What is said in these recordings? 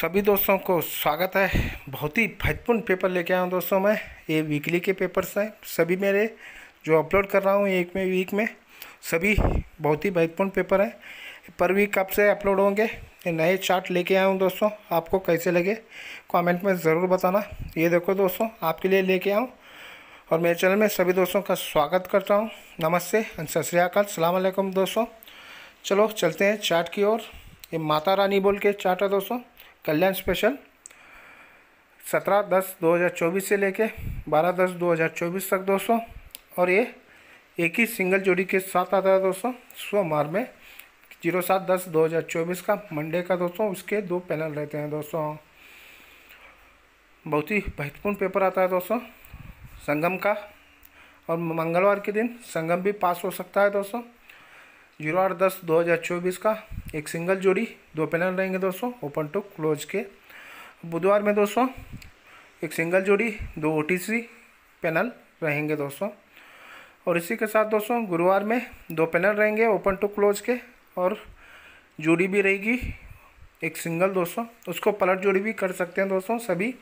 सभी दोस्तों को स्वागत है बहुत ही महत्वपूर्ण पेपर लेके आया हूँ दोस्तों मैं ये वीकली के पेपर्स हैं सभी मेरे जो अपलोड कर रहा हूँ एक में वीक में सभी बहुत ही महत्वपूर्ण पेपर हैं पर वीक कब से अपलोड होंगे ये नए चार्ट लेके आया हूँ दोस्तों आपको कैसे लगे कमेंट में ज़रूर बताना ये देखो दोस्तों आपके लिए लेके आऊँ और मेरे चैनल में सभी दोस्तों का स्वागत करता हूँ नमस्ते सत श्रीकाल सलामकुम दोस्तों चलो चलते हैं चार्ट की ओर ये माता रानी बोल के चार्ट है दोस्तों कल्याण स्पेशल सत्रह दस दो हज़ार चौबीस से लेके बारह दस दो हज़ार चौबीस तक दोस्तों और ये एक ही सिंगल जोड़ी के साथ आता है दोस्तों सोमवार में जीरो सात दस दो हज़ार चौबीस का मंडे का दोस्तों उसके दो पैनल रहते हैं दोस्तों बहुत ही महत्वपूर्ण पेपर आता है दोस्तों संगम का और मंगलवार के दिन संगम भी पास हो सकता है दोस्तों जीरो आठ दस दो हज़ार चौबीस का एक सिंगल जोड़ी दो पैनल रहेंगे दोस्तों ओपन टू क्लोज के बुधवार में दोस्तों एक सिंगल जोड़ी दो ओ पैनल रहेंगे दोस्तों और इसी के साथ दोस्तों गुरुवार में दो पैनल रहेंगे ओपन टू क्लोज के और जोड़ी भी रहेगी एक सिंगल दोस्तों उसको पलट जोड़ी भी कर सकते हैं दोस्तों सभी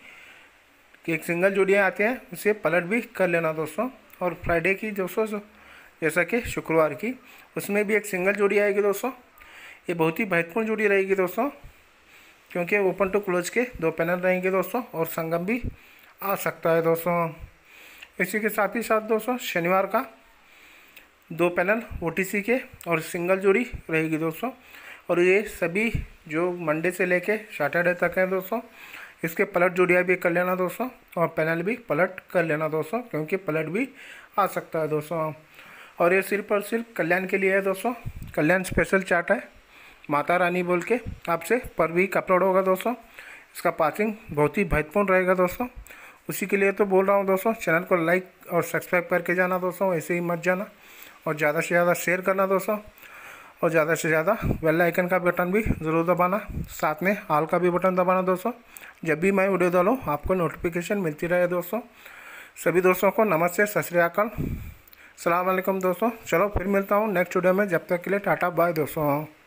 एक सिंगल जोड़ियाँ आती हैं उसे पलट भी कर लेना दोस्तों और फ्राइडे की दोस्तों जैसा कि शुक्रवार की उसमें भी एक सिंगल जोड़ी आएगी दोस्तों ये बहुत ही महत्वपूर्ण जोड़ी रहेगी दोस्तों क्योंकि ओपन टू क्लोज के दो पैनल रहेंगे दोस्तों और संगम भी आ सकता है दोस्तों इसी के साथ ही साथ दोस्तों शनिवार का दो पैनल ओ के और सिंगल जोड़ी रहेगी दोस्तों और ये सभी जो मंडे से लेके सैटरडे तक हैं दोस्तों इसके पलट जोड़िया भी कर लेना दोस्तों और पैनल भी पलट कर लेना दोस्तों क्योंकि पलट भी आ सकता है दोस्तों और ये सिर्फ और सिर्फ कल्याण के लिए है दोस्तों कल्याण स्पेशल चार्ट है माता रानी बोल के आपसे पर वीक अपलोड होगा दोस्तों इसका पासिंग बहुत ही महत्वपूर्ण रहेगा दोस्तों उसी के लिए तो बोल रहा हूँ दोस्तों चैनल को लाइक और सब्सक्राइब करके जाना दोस्तों ऐसे ही मत जाना और ज़्यादा से ज़्यादा शेयर करना दोस्तों और ज़्यादा से ज़्यादा बेल आइकन का बटन भी ज़रूर दबाना साथ में आल का भी बटन दबाना दोस्तों जब भी मैं वीडियो डालूँ आपको नोटिफिकेशन मिलती रहे दोस्तों सभी दोस्तों को नमस्ते सत श्रीकाल सलाम दोस्तों चलो फिर मिलता हूँ नेक्स्ट वीडियो में जब तक के लिए टाटा बाय दोस्तों